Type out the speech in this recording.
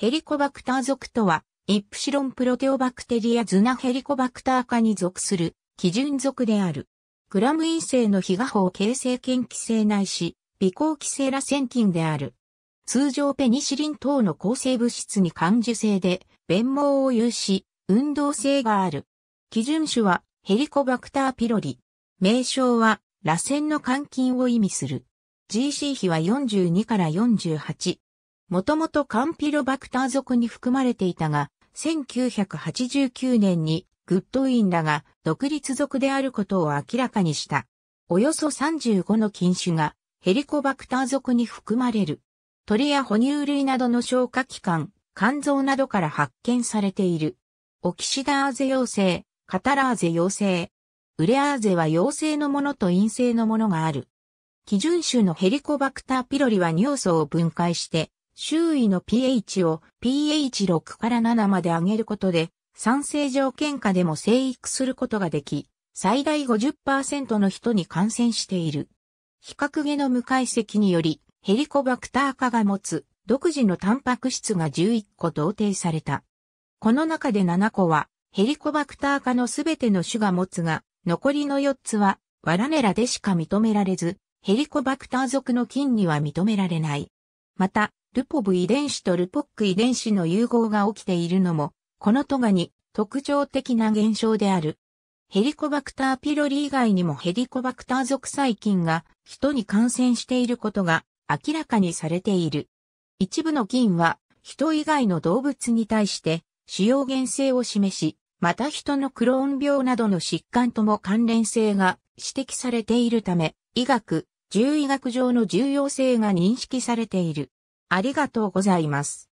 ヘリコバクター属とは、イプシロンプロテオバクテリアズナヘリコバクター科に属する基準属である。グラム陰性の非画法形成菌寄生内し、微光寄生ら線菌である。通常ペニシリン等の抗生物質に感受性で、弁毛を有し、運動性がある。基準種はヘリコバクターピロリ。名称は、螺旋の肝菌を意味する。GC 比は42から48。もともとカンピロバクター属に含まれていたが、1989年にグッドウィンらが独立属であることを明らかにした。およそ35の菌種がヘリコバクター属に含まれる。鳥や哺乳類などの消化器官、肝臓などから発見されている。オキシダーゼ陽性、カタラーゼ陽性。ウレアーゼは陽性のものと陰性のものがある。基準種のヘリコバクターピロリは尿素を分解して周囲の pH を pH6 から7まで上げることで、酸性条件下でも生育することができ、最大50%の人に感染している。比較ゲノム解析により、ヘリコバクター化が持つ独自のタンパク質が11個同定された。この中で7個はヘリコバクター化のすべての種が持つが、残りの4つはワラネラでしか認められず、ヘリコバクター属の菌には認められない。また、ルポブ遺伝子とルポック遺伝子の融合が起きているのも、このトガに特徴的な現象である。ヘリコバクターピロリ以外にもヘリコバクター属細菌が人に感染していることが明らかにされている。一部の菌は人以外の動物に対して使用原性を示し、また人のクローン病などの疾患とも関連性が指摘されているため、医学、獣医学上の重要性が認識されている。ありがとうございます。